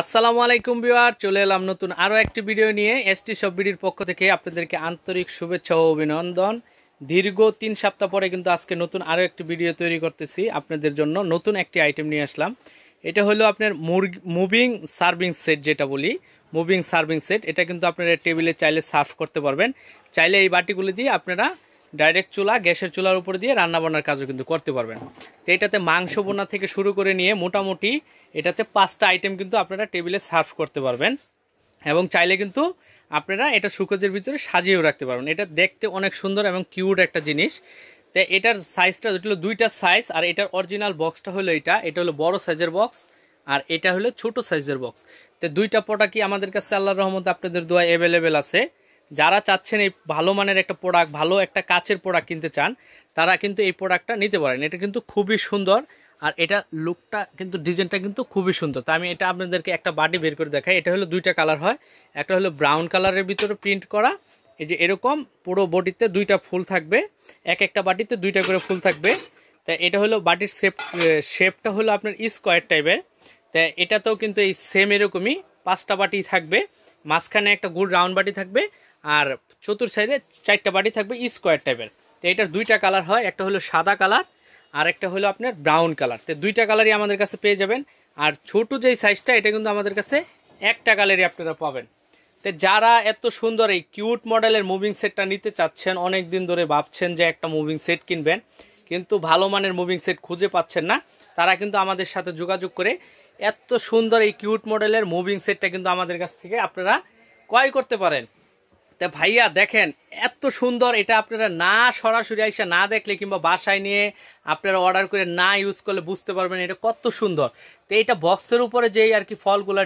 আসসালামু আলাইকুম বিওয়ার চলে এলাম নতুন আরও একটি ভিডিও নিয়ে টি সব বিডির পক্ষ থেকে আপনাদেরকে আন্তরিক শুভেচ্ছা ও অভিনন্দন দীর্ঘ তিন সপ্তাহ পরে কিন্তু আজকে নতুন আরও একটি ভিডিও তৈরি করতেছি আপনাদের জন্য নতুন একটি আইটেম নিয়ে আসলাম এটা হলো আপনার মুরগি মুভিং সার্ভিং সেট যেটা বলি মুভিং সার্ভিং সেট এটা কিন্তু আপনারা টেবিলে চাইলে সার্ভ করতে পারবেন চাইলে এই বাটিগুলি দিয়ে আপনারা ডাইরেক্ট চুলা গ্যাসের চুলার উপর দিয়ে রান্নাবান্নার কাজও কিন্তু করতে পারবেন তো এটাতে মাংস বোনা থেকে শুরু করে নিয়ে মোটামুটি এটাতে পাঁচটা আইটেম কিন্তু আপনারা টেবিলে সার্ভ করতে পারবেন এবং চাইলে কিন্তু আপনারা এটা সুকোজের ভিতরে সাজিয়েও রাখতে পারবেন এটা দেখতে অনেক সুন্দর এবং কিউট একটা জিনিস তো এটার সাইজটা হলো দুইটা সাইজ আর এটার অরিজিনাল বক্সটা হলো এটা এটা হলো বড় সাইজের বক্স আর এটা হলো ছোট সাইজের বক্স তো দুইটা পটা কি আমাদের কাছে আল্লাহ রহমত আপনাদের দোয়া অ্যাভেলেবেল আছে যারা চাচ্ছেন এই ভালো মানের একটা প্রোডাক্ট ভালো একটা কাচের প্রোডাক্ট কিনতে চান তারা কিন্তু এই প্রোডাক্টটা নিতে পারেন এটা কিন্তু খুবই সুন্দর আর এটা লুকটা কিন্তু ডিজাইনটা কিন্তু খুবই সুন্দর তা আমি এটা আপনাদেরকে একটা বাটি বের করে দেখাই এটা হলো দুইটা কালার হয় একটা হলো ব্রাউন কালারের ভিতরে প্রিন্ট করা এই যে এরকম পুরো বটিতে দুইটা ফুল থাকবে এক একটা বাটিতে দুইটা করে ফুল থাকবে তা এটা হলো বাটির শেপ শেপটা হলো আপনার স্কোয়ার টাইপের তা এটাতেও কিন্তু এই সেম এরকমই পাঁচটা বাটি থাকবে মাঝখানে একটা গোল রাউন্ড বাটি থাকবে আর চতুর সাইডে চারটা বাটি থাকবে স্কোয়ার টাইপের তো এটার দুইটা কালার হয় একটা হলো সাদা কালার আর একটা হলো আপনার ব্রাউন কালার তো দুইটা কালারই আমাদের কাছে পেয়ে যাবেন আর ছোট যেই সাইজটা এটা কিন্তু আমাদের কাছে একটা কালারই আপনারা পাবেন তো যারা এত সুন্দর এই কিউট মডেলের মুভিং সেটটা নিতে চাচ্ছেন অনেক দিন ধরে ভাবছেন যে একটা মুভিং সেট কিনবেন কিন্তু ভালো মানের মুভিং সেট খুঁজে পাচ্ছেন না তারা কিন্তু আমাদের সাথে যোগাযোগ করে এত সুন্দর এই কিউট মডেলের মুভিং সেটটা কিন্তু আমাদের কাছ থেকে আপনারা ক্রয় করতে পারেন তা ভাইয়া দেখেন এত সুন্দর এটা আপনারা না সরাসরি আইসা না দেখলে কিংবা বাসায় নিয়ে আপনারা অর্ডার করে না ইউজ করলে বুঝতে পারবেন এটা কত সুন্দর তো এটা বক্সের উপরে যেই আর কি ফলগুলা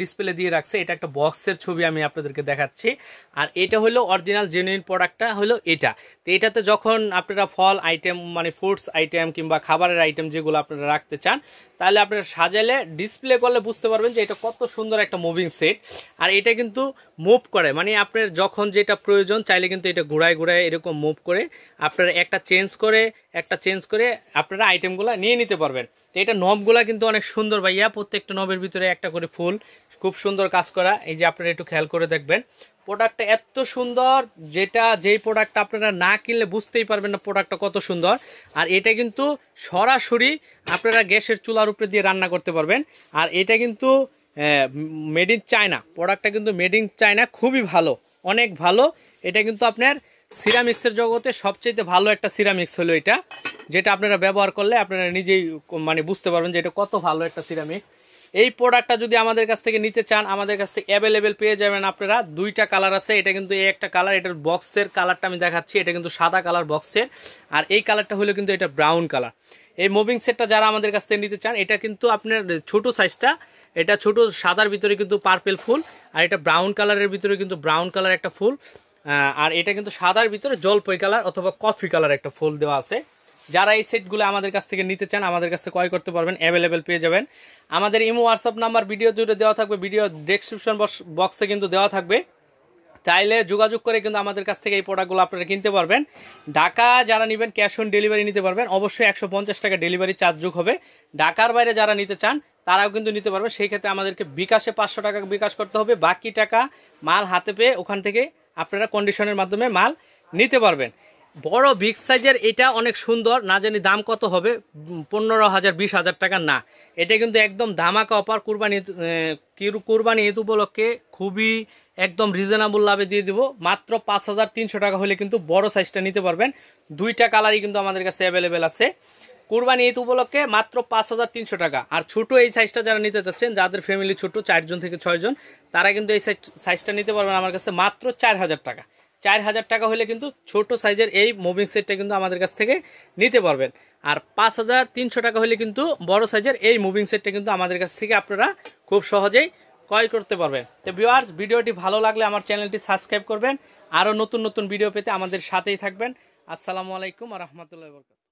ডিসপ্লে দিয়ে রাখছে এটা একটা বক্সের ছবি আমি আপনাদেরকে দেখাচ্ছি আর এটা হলো অরিজিনাল জেনুইন প্রোডাক্টটা হলো এটা তো এটাতে যখন আপনারা ফল আইটেম মানে ফ্রুটস আইটেম কিংবা খাবারের আইটেম যেগুলো আপনারা রাখতে চান তাহলে আপনারা সাজালে ডিসপ্লে করলে বুঝতে পারবেন যে এটা কত সুন্দর একটা মুভিং সেট আর এটা কিন্তু মুভ করে মানে আপনার যখন যেটা প্রয়োজন চাইলে কিন্তু এটা ঘোড়ায় ঘোড়ায় এরকম মুভ করে আপনারা একটা চেঞ্জ করে একটা চেঞ্জ করে আপনারা আইটেমগুলো নিয়ে নিতে পারবেন তো এটা নবগুলা কিন্তু অনেক সুন্দর ভাইয়া প্রত্যেকটা নবের ভিতরে একটা করে ফুল খুব সুন্দর কাজ করা এই যে আপনারা একটু খেয়াল করে দেখবেন প্রোডাক্টটা এত সুন্দর যেটা যেই প্রোডাক্টটা আপনারা না কিনলে বুঝতেই পারবেন না প্রোডাক্টটা কত সুন্দর আর এটা কিন্তু সরাসরি আপনারা গ্যাসের চুলার উপরে দিয়ে রান্না করতে পারবেন আর এটা কিন্তু মেড ইন চায়না প্রোডাক্টটা কিন্তু মেড ইন চায়না খুবই ভালো অনেক ভালো এটা কিন্তু আপনার সিরামিক্সের জগতে সবচেয়ে ভালো একটা সিরামিক্স হলো এটা যেটা আপনারা ব্যবহার করলে আপনারা নিজেই মানে বুঝতে পারবেন যে এটা কত ভালো একটা সিরামিক এই প্রোডাক্টটা যদি আমাদের কাছ থেকে নিতে চান আমাদের কাছ থেকে অ্যাভেলেবেল পেয়ে যাবেন আপনারা দুইটা কালার আছে এটা কিন্তু এই একটা কালার এটার বক্সের কালারটা আমি দেখাচ্ছি এটা কিন্তু সাদা কালার বক্সের আর এই কালারটা হলো কিন্তু এটা ব্রাউন কালার এই মুভিং সেটটা যারা আমাদের কাছ থেকে নিতে চান এটা কিন্তু আপনার ছোট সাইজটা এটা ছোট সাদার ভিতরে কিন্তু পার্পেল ফুল আর এটা ব্রাউন কালারের ভিতরে কিন্তু ব্রাউন কালার একটা ফুল আর এটা কিন্তু সাদার ভিতরে জলপই কালার অথবা কফি কালার একটা ফুল দেওয়া আছে যারা এই সেটগুলো আমাদের কাছ থেকে নিতে চান আমাদের কাছ থেকে ক্রয় করতে পারবেন অ্যাভেলেবেল পেয়ে যাবেন আমাদের ইমো হোয়াটসঅ্যাপ নাম্বার ভিডিও জুড়ে দেওয়া থাকবে ভিডিও ডেসক্রিপশন বক্সে কিন্তু দেওয়া থাকবে চাইলে যোগাযোগ করে কিন্তু আমাদের কাছ থেকে এই প্রোডাক্টগুলো আপনারা কিনতে পারবেন ঢাকা যারা নেবেন ক্যাশ অন ডেলিভারি নিতে পারবেন অবশ্যই একশো পঞ্চাশ টাকা ডেলিভারি চার্জ যোগ হবে ঢাকার বাইরে যারা নিতে চান তারাও কিন্তু নিতে পারবে সেই ক্ষেত্রে আমাদেরকে বিকাশে পাঁচশো টাকা বিকাশ করতে হবে বাকি টাকা মাল হাতে পেয়ে ওখান থেকে আপনারা কন্ডিশনের মাধ্যমে মাল নিতে পারবেন বড় বিগ সাইজের এটা অনেক সুন্দর না জানি দাম কত হবে পনেরো হাজার বিশ হাজার টাকা না এটা কিন্তু একদম ধামাকা অপার কুরবানি কুরবানি ঈদ উপলক্ষে খুবই একদম রিজনেবল লাভে দিয়ে দিব মাত্র পাঁচ হাজার তিনশো টাকা হলে কিন্তু বড় সাইজটা নিতে পারবেন দুইটা কালারই কিন্তু আমাদের কাছে অ্যাভেলেবেল আছে কোরবানি ঈদ উপলক্ষে মাত্র পাঁচ হাজার তিনশো টাকা আর ছোট এই সাইজটা যারা নিতে চাচ্ছেন যাদের ফ্যামিলি ছোট চারজন থেকে ছয়জন তারা কিন্তু এই সাইজটা নিতে পারবেন আমার কাছে মাত্র চার হাজার টাকা চার হাজার টাকা হলে কিন্তু ছোট সাইজের এই মুভিং সেটটা কিন্তু আমাদের কাছ থেকে নিতে পারবেন আর পাঁচ হাজার তিনশো টাকা হলে কিন্তু বড় সাইজের এই মুভিং সেটটা কিন্তু আমাদের কাছ থেকে আপনারা খুব সহজেই ক্রয় করতে পারবেন তো ভিউয়ার্স ভিডিওটি ভালো লাগলে আমার চ্যানেলটি সাবস্ক্রাইব করবেন আরও নতুন নতুন ভিডিও পেতে আমাদের সাথেই থাকবেন আসসালামু আলাইকুম রহমতুল্লাহ বরকাত